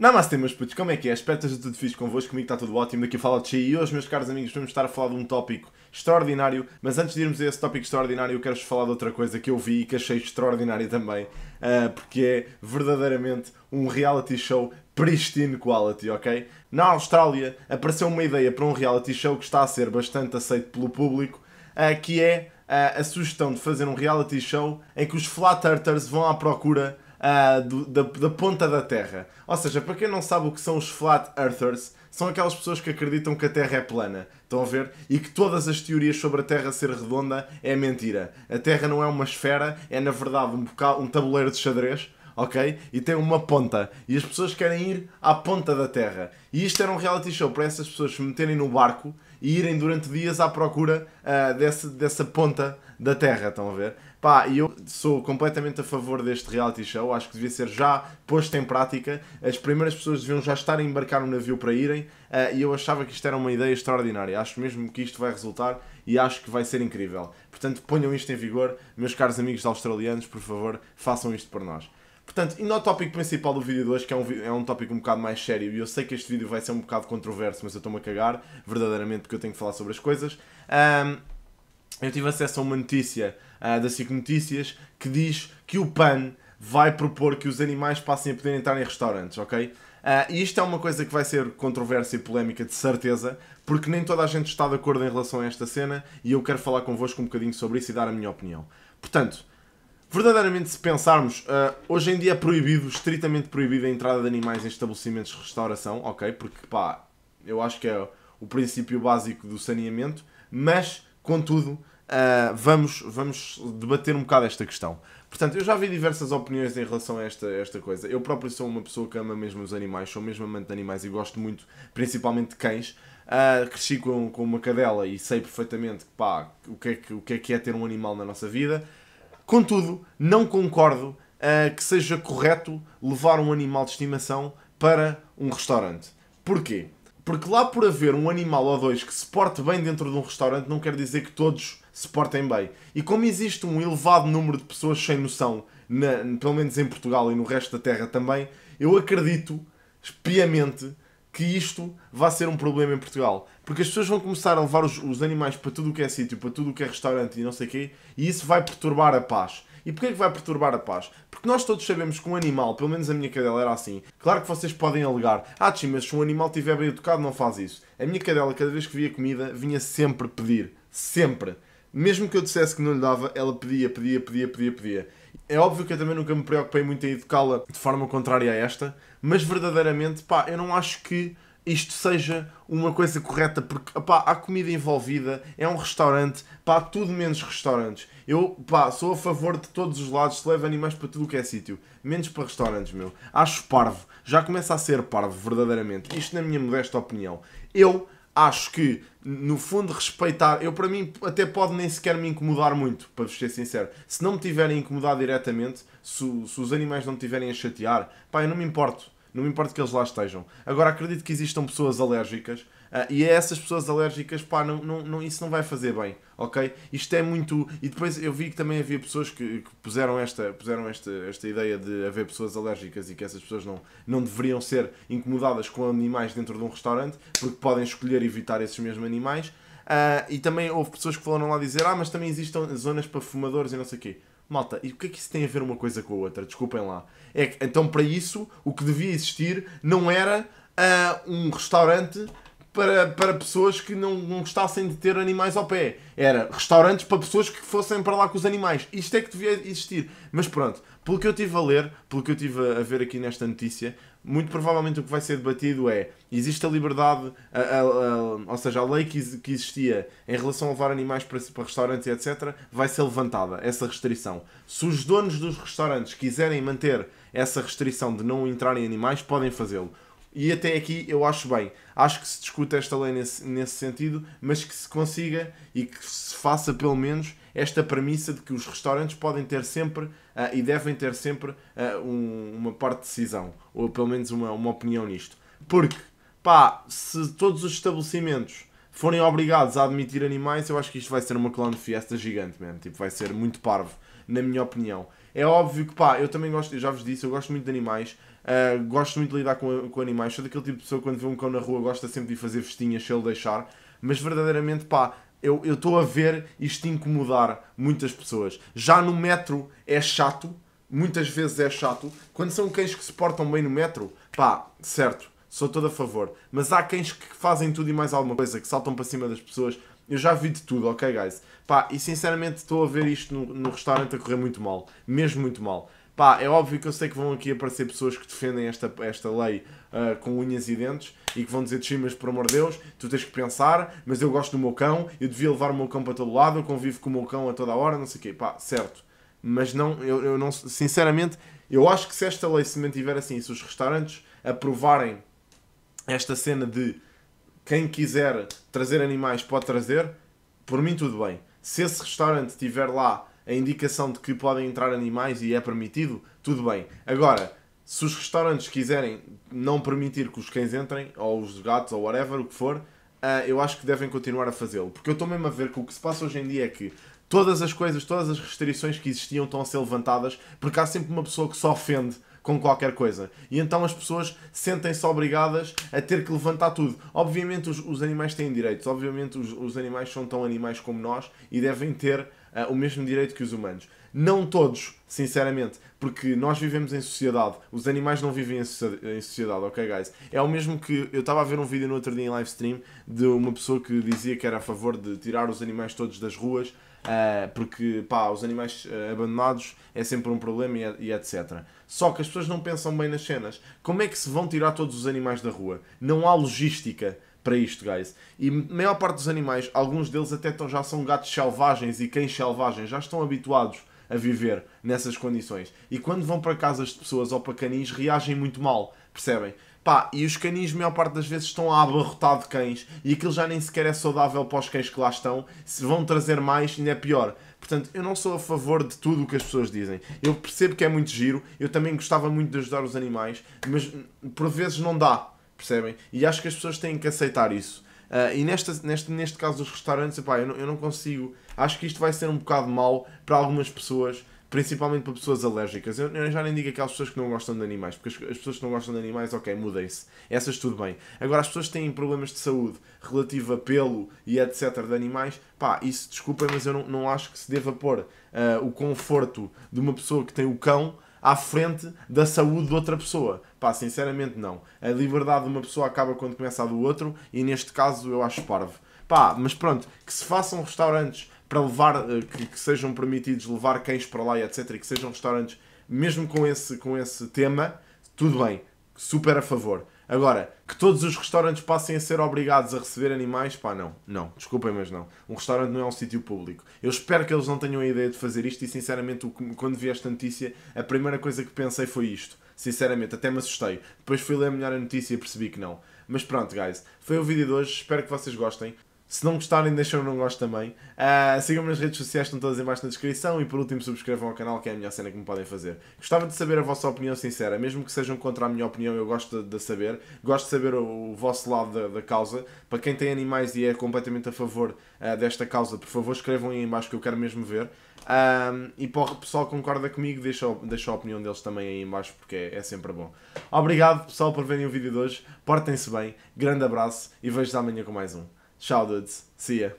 Namastê, meus putos, como é que é? Espero que esteja tudo fixe convosco, comigo está tudo ótimo. Daqui fala o Chi e hoje, meus caros amigos, vamos estar a falar de um tópico extraordinário. Mas antes de irmos a esse tópico extraordinário, eu quero-vos falar de outra coisa que eu vi e que achei extraordinária também, uh, porque é verdadeiramente um reality show pristine quality, ok? Na Austrália apareceu uma ideia para um reality show que está a ser bastante aceito pelo público, uh, que é uh, a sugestão de fazer um reality show em que os flat earthers vão à procura uh, do, da, da, ponta da Terra. Ou seja, para quem não sabe o que são os Flat Earthers, são aquelas pessoas que acreditam que a Terra é plana. Estão a ver? E que todas as teorias sobre a Terra ser redonda é mentira. A Terra não é uma esfera, é na verdade um, bocal, um tabuleiro de xadrez ok? E tem uma ponta. E as pessoas querem ir à ponta da Terra. E isto era um reality show para essas pessoas se meterem no barco e irem durante dias à procura uh, desse, dessa ponta da Terra, estão a ver? Pá, e eu sou completamente a favor deste reality show, acho que devia ser já posto em prática, as primeiras pessoas deviam já estar a embarcar no navio para irem, uh, e eu achava que isto era uma ideia extraordinária, acho mesmo que isto vai resultar e acho que vai ser incrível. Portanto, ponham isto em vigor, meus caros amigos australianos, por favor, façam isto por nós. Portanto, indo ao tópico principal do vídeo de hoje, que é um, é um tópico um bocado mais sério, e eu sei que este vídeo vai ser um bocado controverso, mas eu estou-me a cagar, verdadeiramente, porque eu tenho que falar sobre as coisas. Um, eu tive acesso a uma notícia uh, da SIC Notícias que diz que o PAN vai propor que os animais passem a poder entrar em restaurantes, ok? Uh, e isto é uma coisa que vai ser controversa e polémica de certeza, porque nem toda a gente está de acordo em relação a esta cena e eu quero falar convosco um bocadinho sobre isso e dar a minha opinião. Portanto, verdadeiramente, se pensarmos, uh, hoje em dia é proibido, estritamente proibido, a entrada de animais em estabelecimentos de restauração, ok? Porque, pá, eu acho que é o princípio básico do saneamento, mas, contudo, uh, vamos, vamos debater um bocado esta questão. Portanto, eu já vi diversas opiniões em relação a esta, esta coisa. Eu próprio sou uma pessoa que ama mesmo os animais, sou mesmo amante de animais e gosto muito, principalmente de cães. Uh, cresci com, com uma cadela e sei perfeitamente pá, o, que é que, o que é que é ter um animal na nossa vida. Contudo, não concordo uh, que seja correto levar um animal de estimação para um restaurante. Porquê? Porque lá por haver um animal ou dois que se porte bem dentro de um restaurante, não quer dizer que todos se portem bem. E como existe um elevado número de pessoas sem noção, na, pelo menos em Portugal e no resto da terra também, eu acredito, piamente, que isto vai ser um problema em Portugal. Porque as pessoas vão começar a levar os, os animais para tudo o que é sítio, para tudo o que é restaurante e não sei o quê, e isso vai perturbar a paz. E porquê é que vai perturbar a paz? Porque nós todos sabemos que um animal, pelo menos a minha cadela era assim. Claro que vocês podem alegar, ah, tchim, mas se um animal estiver bem educado não faz isso. A minha cadela, cada vez que via comida, vinha sempre pedir. Sempre. Mesmo que eu dissesse que não lhe dava, ela pedia, pedia, pedia, pedia, pedia. É óbvio que eu também nunca me preocupei muito em educá-la de forma contrária a esta, mas verdadeiramente, pá, eu não acho que isto seja uma coisa correta, porque pá, há comida envolvida, é um restaurante, pá, tudo menos restaurantes. Eu pá, sou a favor de todos os lados, se leva animais para tudo o que é sítio, menos para restaurantes, meu. Acho parvo, já começa a ser parvo, verdadeiramente. Isto na minha modesta opinião. Eu acho que no fundo, respeitar. Eu, para mim, até pode nem sequer me incomodar muito, para vos ser sincero. Se não me tiverem a incomodar diretamente, se, se os animais não me tiverem a chatear, pá, eu não me importo. Não me importa que eles lá estejam. Agora, acredito que existam pessoas alérgicas Uh, e a é essas pessoas alérgicas, pá, não, não, não, isso não vai fazer bem, ok? Isto é muito. E depois eu vi que também havia pessoas que, que, puseram, esta, puseram esta, esta ideia de haver pessoas alérgicas e que essas pessoas não, não deveriam ser incomodadas com animais dentro de um restaurante, porque podem escolher evitar esses mesmos animais. Uh, e também houve pessoas que foram lá dizer: Ah, mas também existem zonas para fumadores e não sei o quê. Malta, e o que é que isso tem a ver uma coisa com a outra? Desculpem lá. É que, então, para isso, o que devia existir não era uh, um restaurante para, para pessoas que não, não gostassem de ter animais ao pé. Era restaurantes para pessoas que fossem para lá com os animais. Isto é que devia existir. Mas pronto, pelo que eu estive a ler, pelo que eu estive a ver aqui nesta notícia, muito provavelmente o que vai ser debatido é: existe a liberdade, a, a, a, ou seja, a lei que, que existia em relação a levar animais para, para restaurantes e etc., vai ser levantada, essa restrição. Se os donos dos restaurantes quiserem manter essa restrição de não entrarem animais, podem fazê-lo e até aqui eu acho bem. Acho que se discuta esta lei nesse, nesse sentido, mas que se consiga e que se faça pelo menos esta premissa de que os restaurantes podem ter sempre uh, e devem ter sempre uh, um, uma parte de decisão, ou pelo menos uma, uma opinião nisto. Porque, pá, se todos os estabelecimentos forem obrigados a admitir animais, eu acho que isto vai ser uma clone de fiesta gigante mesmo. Tipo, vai ser muito parvo, na minha opinião. É óbvio que, pá, eu também gosto, eu já vos disse, eu gosto muito de animais, Uh, gosto muito de lidar com, com animais. Sou daquele tipo de pessoa quando vê um cão na rua gosta sempre de fazer festinhas se ele deixar. Mas verdadeiramente, pá, eu estou a ver isto incomodar muitas pessoas. Já no metro é chato, muitas vezes é chato. Quando são cães que se portam bem no metro, pá, certo, sou todo a favor. Mas há cães que fazem tudo e mais alguma coisa, que saltam para cima das pessoas. Eu já vi de tudo, ok, guys? Pá, e sinceramente estou a ver isto no, no restaurante a correr muito mal. Mesmo muito mal. Pá, é óbvio que eu sei que vão aqui aparecer pessoas que defendem esta, esta lei uh, com unhas e dentes e que vão dizer, sim, mas por amor de Deus, tu tens que pensar, mas eu gosto do meu cão, eu devia levar o meu cão para todo lado, eu convivo com o meu cão a toda hora, não sei o quê. Pá, certo. Mas não, eu, eu não, sinceramente, eu acho que se esta lei se mantiver assim, se os restaurantes aprovarem esta cena de quem quiser trazer animais pode trazer, por mim tudo bem. Se esse restaurante tiver lá a indicação de que podem entrar animais e é permitido, tudo bem. Agora, se os restaurantes quiserem não permitir que os cães entrem, ou os gatos, ou whatever, o que for, ah, eu acho que devem continuar a fazê-lo. Porque eu estou mesmo a ver que o que se passa hoje em dia é que todas as coisas, todas as restrições que existiam estão a ser levantadas, porque há sempre uma pessoa que se ofende com qualquer coisa. E então as pessoas sentem-se obrigadas a ter que levantar tudo. Obviamente os, os animais têm direitos, obviamente os, os, animais são tão animais como nós e devem ter uh, o mesmo direito que os humanos. Não todos, sinceramente, porque nós vivemos em sociedade, os animais não vivem em sociedade, ok, guys? É o mesmo que eu estava a ver um vídeo no outro dia em live stream de uma pessoa que dizia que era a favor de tirar os animais todos das ruas Uh, porque pá, os animais uh, abandonados é sempre um problema e, é, e, é etc. Só que as pessoas não pensam bem nas cenas. Como é que se vão tirar todos os animais da rua? Não há logística para isto, guys. E a maior parte dos animais, alguns deles até tão, já são gatos selvagens e cães selvagens, já estão habituados a viver nessas condições. E quando vão para casas de pessoas ou para canis, reagem muito mal, percebem? Pá, e os canis, maior parte das vezes, estão a abarrotar de cães e aquilo já nem sequer é saudável para os cães que lá estão. Se vão trazer mais, ainda é pior. Portanto, eu não sou a favor de tudo o que as pessoas dizem. Eu percebo que é muito giro, eu também gostava muito de ajudar os animais, mas por vezes não dá, percebem? E acho que as pessoas têm que aceitar isso. Uh, e neste neste, neste caso dos restaurantes, epá, eu, não, eu não consigo. Acho que isto vai ser um bocado mau para algumas pessoas principalmente para pessoas alérgicas. Eu, eu já nem digo aquelas pessoas que não gostam de animais, porque as, as pessoas que não gostam de animais, ok, mudem-se. Essas tudo bem. Agora, as pessoas que têm problemas de saúde relativo a pelo e etc. de animais, pá, isso desculpem, mas eu não, não acho que se deva pôr uh, o conforto de uma pessoa que tem o cão à frente da saúde de outra pessoa. Pá, sinceramente não. A liberdade de uma pessoa acaba quando começa a do outro e neste caso eu acho parvo. Pá, mas pronto, que se façam restaurantes para levar, eh, que, que, sejam permitidos levar cães para lá, etc. E que sejam restaurantes, mesmo com esse, com esse tema, tudo bem, super a favor. Agora, que todos os restaurantes passem a ser obrigados a receber animais, pá, não, não, desculpem, mas não. Um restaurante não é um sítio público. Eu espero que eles não tenham a ideia de fazer isto e, sinceramente, quando vi esta notícia, a primeira coisa que pensei foi isto. Sinceramente, até me assustei. Depois fui ler melhor a notícia e percebi que não. Mas pronto, guys, foi o vídeo de hoje, espero que vocês gostem. Se não gostarem, deixam não gosto também. Uh, Sigam-me nas redes sociais, estão todas em baixo na descrição. E por último, subscrevam ao canal, que é a melhor cena que me podem fazer. Gostava de saber a vossa opinião sincera. Mesmo que sejam contra a minha opinião, eu gosto de, de saber. Gosto de saber o, o vosso lado da, da, causa. Para quem tem animais e é completamente a favor uh, desta causa, por favor, escrevam aí em baixo que eu quero mesmo ver. Um, ah, e para o pessoal que concorda comigo, deixa, deixa a opinião deles também aí em baixo, porque é, é sempre bom. Obrigado, pessoal, por verem o vídeo de hoje. Portem-se bem, grande abraço e vejo-vos amanhã com mais um. Shoutouts. See ya.